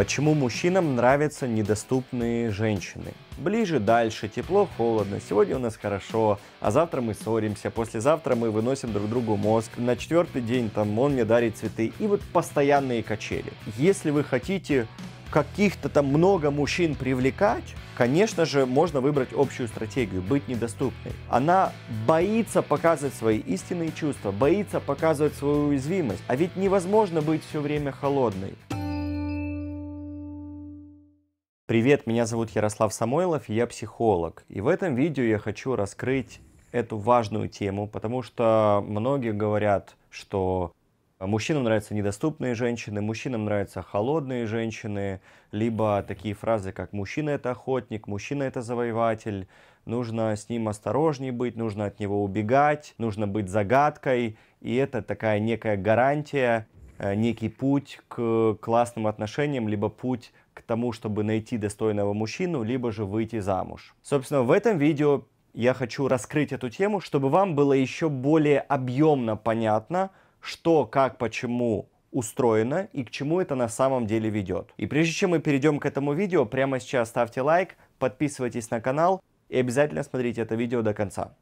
Почему мужчинам нравятся недоступные женщины? Ближе, дальше, тепло, холодно, сегодня у нас хорошо, а завтра мы ссоримся, послезавтра мы выносим друг другу мозг, на четвертый день там он мне дарит цветы, и вот постоянные качели. Если вы хотите каких-то там много мужчин привлекать, конечно же, можно выбрать общую стратегию, быть недоступной. Она боится показывать свои истинные чувства, боится показывать свою уязвимость, а ведь невозможно быть все время холодной. Привет, меня зовут Ярослав Самойлов, я психолог. И в этом видео я хочу раскрыть эту важную тему, потому что многие говорят, что мужчинам нравятся недоступные женщины, мужчинам нравятся холодные женщины, либо такие фразы, как «мужчина – это охотник», «мужчина – это завоеватель», нужно с ним осторожнее быть, нужно от него убегать, нужно быть загадкой, и это такая некая гарантия, э, некий путь к классным отношениям, либо путь к тому, чтобы найти достойного мужчину, либо же выйти замуж. Собственно, в этом видео я хочу раскрыть эту тему, чтобы вам было еще более объемно понятно, что, как, почему устроено и к чему это на самом деле ведет. И прежде чем мы перейдем к этому видео, прямо сейчас ставьте лайк, подписывайтесь на канал и обязательно смотрите это видео до конца.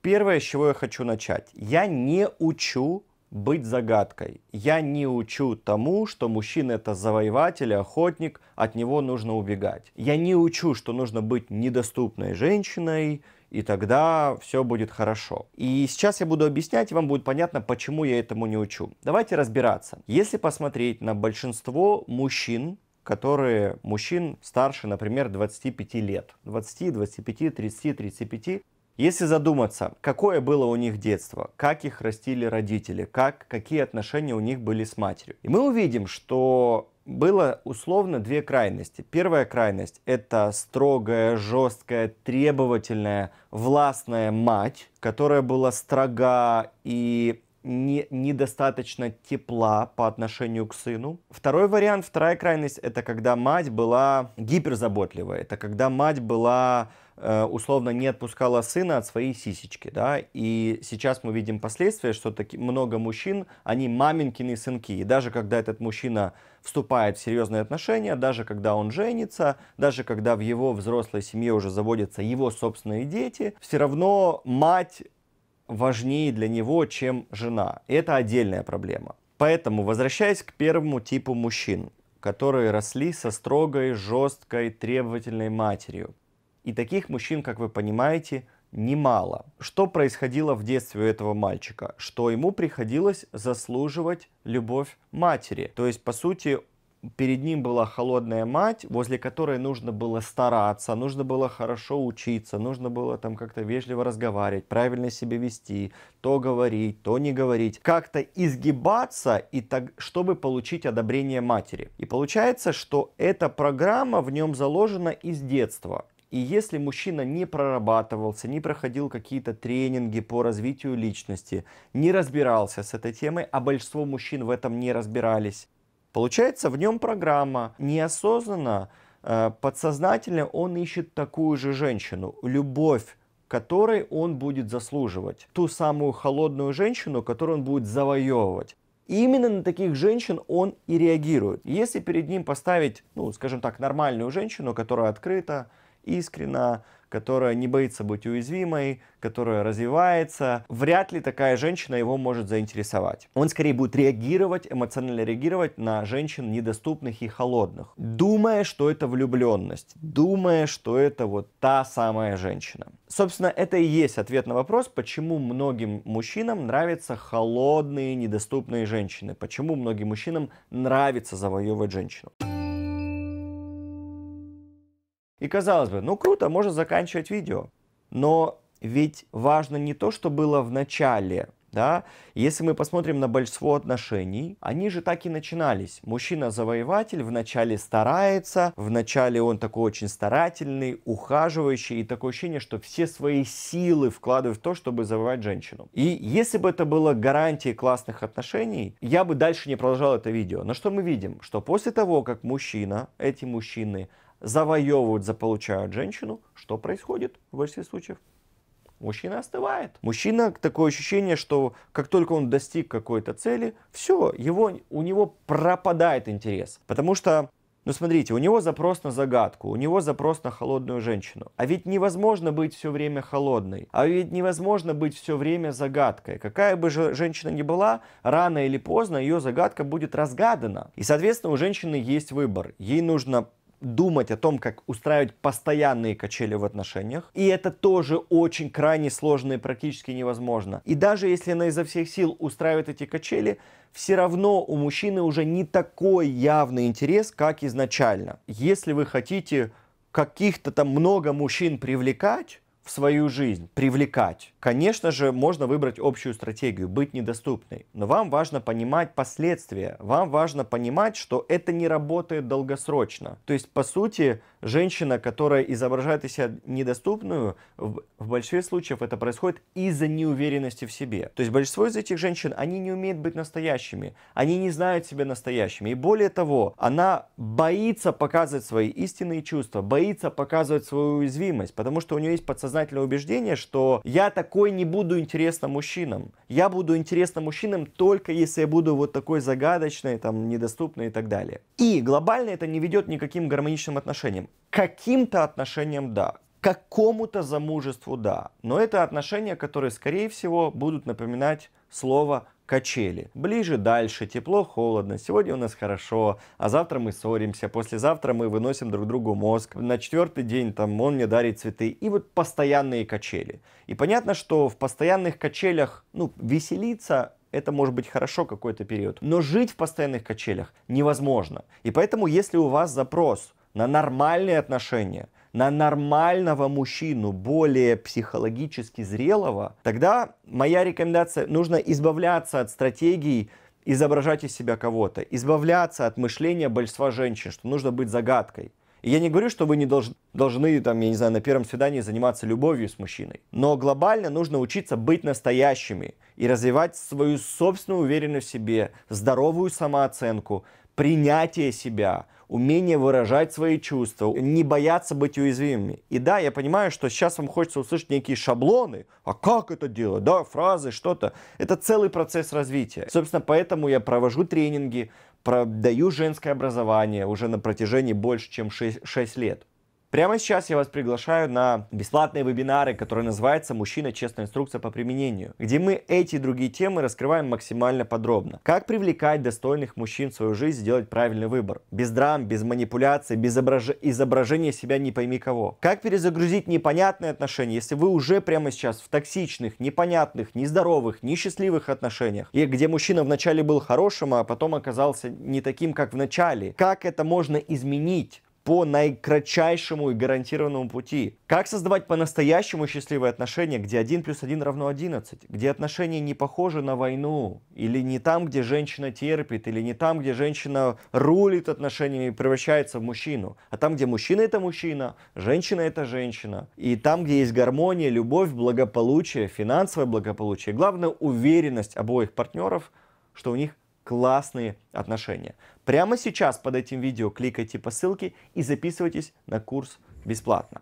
Первое, с чего я хочу начать. Я не учу быть загадкой. Я не учу тому, что мужчина это завоеватель охотник, от него нужно убегать. Я не учу, что нужно быть недоступной женщиной, и тогда все будет хорошо. И сейчас я буду объяснять, и вам будет понятно, почему я этому не учу. Давайте разбираться. Если посмотреть на большинство мужчин, которые мужчин старше, например, 25 лет, 20, 25, 30, 35, если задуматься, какое было у них детство, как их растили родители, как, какие отношения у них были с матерью. И мы увидим, что было условно две крайности. Первая крайность – это строгая, жесткая, требовательная, властная мать, которая была строга и не, недостаточно тепла по отношению к сыну. Второй вариант, вторая крайность – это когда мать была гиперзаботливая, это когда мать была Э, условно не отпускала сына от своей сисечки, да, и сейчас мы видим последствия, что таки много мужчин, они маменькины сынки, и даже когда этот мужчина вступает в серьезные отношения, даже когда он женится, даже когда в его взрослой семье уже заводятся его собственные дети, все равно мать важнее для него, чем жена. И это отдельная проблема. Поэтому, возвращаясь к первому типу мужчин, которые росли со строгой, жесткой, требовательной матерью. И таких мужчин, как вы понимаете, немало. Что происходило в детстве у этого мальчика? Что ему приходилось заслуживать любовь матери. То есть, по сути, перед ним была холодная мать, возле которой нужно было стараться, нужно было хорошо учиться, нужно было там как-то вежливо разговаривать, правильно себя вести, то говорить, то не говорить, как-то изгибаться, и так, чтобы получить одобрение матери. И получается, что эта программа в нем заложена из детства. И если мужчина не прорабатывался, не проходил какие-то тренинги по развитию личности, не разбирался с этой темой, а большинство мужчин в этом не разбирались, получается в нем программа неосознанно, э, подсознательно он ищет такую же женщину, любовь которой он будет заслуживать. Ту самую холодную женщину, которую он будет завоевывать. И именно на таких женщин он и реагирует. Если перед ним поставить, ну, скажем так, нормальную женщину, которая открыта, искрена, которая не боится быть уязвимой, которая развивается. Вряд ли такая женщина его может заинтересовать. Он скорее будет реагировать, эмоционально реагировать на женщин недоступных и холодных, думая, что это влюбленность, думая, что это вот та самая женщина. Собственно, это и есть ответ на вопрос, почему многим мужчинам нравятся холодные, недоступные женщины, почему многим мужчинам нравится завоевывать женщину. И казалось бы, ну круто, можно заканчивать видео. Но ведь важно не то, что было в начале, да? Если мы посмотрим на большинство отношений, они же так и начинались. Мужчина-завоеватель вначале старается, вначале он такой очень старательный, ухаживающий, и такое ощущение, что все свои силы вкладывает в то, чтобы завоевать женщину. И если бы это было гарантией классных отношений, я бы дальше не продолжал это видео. Но что мы видим? Что после того, как мужчина, эти мужчины завоевывают, заполучают женщину, что происходит в большинстве случаев? Мужчина остывает. Мужчина такое ощущение, что как только он достиг какой-то цели, все, его, у него пропадает интерес. Потому что ну смотрите, у него запрос на загадку, у него запрос на холодную женщину. А ведь невозможно быть все время холодной, а ведь невозможно быть все время загадкой. Какая бы же женщина ни была, рано или поздно ее загадка будет разгадана. И, соответственно, у женщины есть выбор. Ей нужно думать о том, как устраивать постоянные качели в отношениях. И это тоже очень крайне сложно и практически невозможно. И даже если она изо всех сил устраивает эти качели, все равно у мужчины уже не такой явный интерес, как изначально. Если вы хотите каких-то там много мужчин привлекать, в свою жизнь, привлекать. Конечно же, можно выбрать общую стратегию, быть недоступной. Но вам важно понимать последствия. Вам важно понимать, что это не работает долгосрочно. То есть, по сути, женщина, которая изображает из себя недоступную, в, в большинстве случаев это происходит из-за неуверенности в себе. То есть большинство из этих женщин, они не умеют быть настоящими, они не знают себя настоящими. И более того, она боится показывать свои истинные чувства, боится показывать свою уязвимость, потому что у нее есть подсознательное убеждение, что я такой не буду интересна мужчинам. Я буду интересна мужчинам только если я буду вот такой загадочной, там, недоступной и так далее. И глобально это не ведет никаким гармоничным отношениям каким-то отношениям да, какому-то замужеству да, но это отношения, которые, скорее всего, будут напоминать слово качели. Ближе, дальше, тепло, холодно. Сегодня у нас хорошо, а завтра мы ссоримся, послезавтра мы выносим друг другу мозг. На четвертый день там он мне дарит цветы. И вот постоянные качели. И понятно, что в постоянных качелях, ну, веселиться это может быть хорошо какой-то период. Но жить в постоянных качелях невозможно. И поэтому, если у вас запрос – на нормальные отношения, на нормального мужчину, более психологически зрелого, тогда моя рекомендация, нужно избавляться от стратегии изображать из себя кого-то, избавляться от мышления большинства женщин, что нужно быть загадкой. И я не говорю, что вы не долж, должны, там, я не знаю, на первом свидании заниматься любовью с мужчиной. Но глобально нужно учиться быть настоящими и развивать свою собственную уверенность в себе, здоровую самооценку, принятие себя, умение выражать свои чувства, не бояться быть уязвимыми. И да, я понимаю, что сейчас вам хочется услышать некие шаблоны, а как это делать, да, фразы, что-то. Это целый процесс развития. Собственно, поэтому я провожу тренинги, продаю женское образование уже на протяжении больше, чем 6, 6 лет. Прямо сейчас я вас приглашаю на бесплатные вебинары, которые называются «Мужчина. Честная инструкция по применению», где мы эти и другие темы раскрываем максимально подробно. Как привлекать достойных мужчин в свою жизнь, сделать правильный выбор. Без драм, без манипуляций, без изображ... изображения себя не пойми кого. Как перезагрузить непонятные отношения, если вы уже прямо сейчас в токсичных, непонятных, нездоровых, несчастливых отношениях, и где мужчина вначале был хорошим, а потом оказался не таким, как в начале. Как это можно изменить? по наикратчайшему и гарантированному пути. Как создавать по-настоящему счастливые отношения, где 1 плюс 1 равно 11, где отношения не похожи на войну, или не там, где женщина терпит, или не там, где женщина рулит отношениями и превращается в мужчину, а там, где мужчина это мужчина, женщина это женщина, и там, где есть гармония, любовь, благополучие, финансовое благополучие, главное уверенность обоих партнеров, что у них классные отношения. Прямо сейчас под этим видео кликайте по ссылке и записывайтесь на курс бесплатно.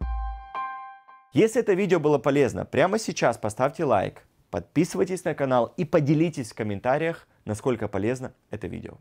Если это видео было полезно, прямо сейчас поставьте лайк, подписывайтесь на канал и поделитесь в комментариях, насколько полезно это видео.